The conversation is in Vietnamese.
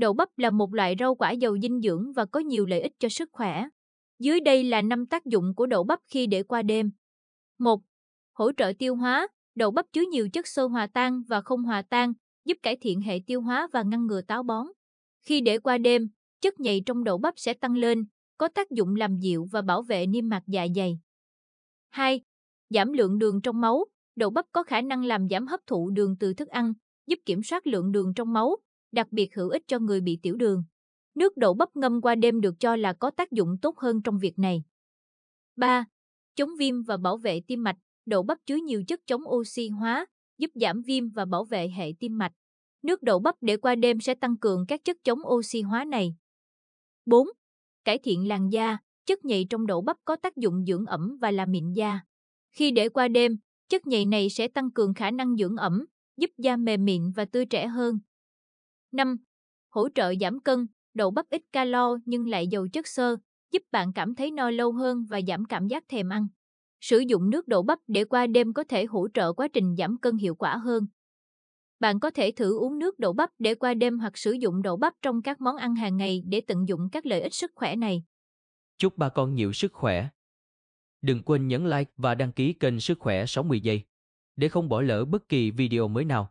Đậu bắp là một loại rau quả giàu dinh dưỡng và có nhiều lợi ích cho sức khỏe. Dưới đây là 5 tác dụng của đậu bắp khi để qua đêm. 1. Hỗ trợ tiêu hóa, đậu bắp chứa nhiều chất xơ hòa tan và không hòa tan, giúp cải thiện hệ tiêu hóa và ngăn ngừa táo bón. Khi để qua đêm, chất nhầy trong đậu bắp sẽ tăng lên, có tác dụng làm dịu và bảo vệ niêm mạc dạ dày. 2. Giảm lượng đường trong máu, đậu bắp có khả năng làm giảm hấp thụ đường từ thức ăn, giúp kiểm soát lượng đường trong máu, đặc biệt hữu ích cho người bị tiểu đường. Nước đậu bắp ngâm qua đêm được cho là có tác dụng tốt hơn trong việc này. 3. Chống viêm và bảo vệ tim mạch. Đậu bắp chứa nhiều chất chống oxy hóa, giúp giảm viêm và bảo vệ hệ tim mạch. Nước đậu bắp để qua đêm sẽ tăng cường các chất chống oxy hóa này. 4. Cải thiện làn da. Chất nhầy trong đậu bắp có tác dụng dưỡng ẩm và làm mịn da. Khi để qua đêm, chất nhầy này sẽ tăng cường khả năng dưỡng ẩm, giúp da mềm mịn và tươi trẻ hơn. 5. Hỗ trợ giảm cân, đậu bắp ít calo nhưng lại giàu chất xơ, giúp bạn cảm thấy no lâu hơn và giảm cảm giác thèm ăn. Sử dụng nước đậu bắp để qua đêm có thể hỗ trợ quá trình giảm cân hiệu quả hơn. Bạn có thể thử uống nước đậu bắp để qua đêm hoặc sử dụng đậu bắp trong các món ăn hàng ngày để tận dụng các lợi ích sức khỏe này. Chúc bà con nhiều sức khỏe. Đừng quên nhấn like và đăng ký kênh Sức khỏe 60 giây để không bỏ lỡ bất kỳ video mới nào.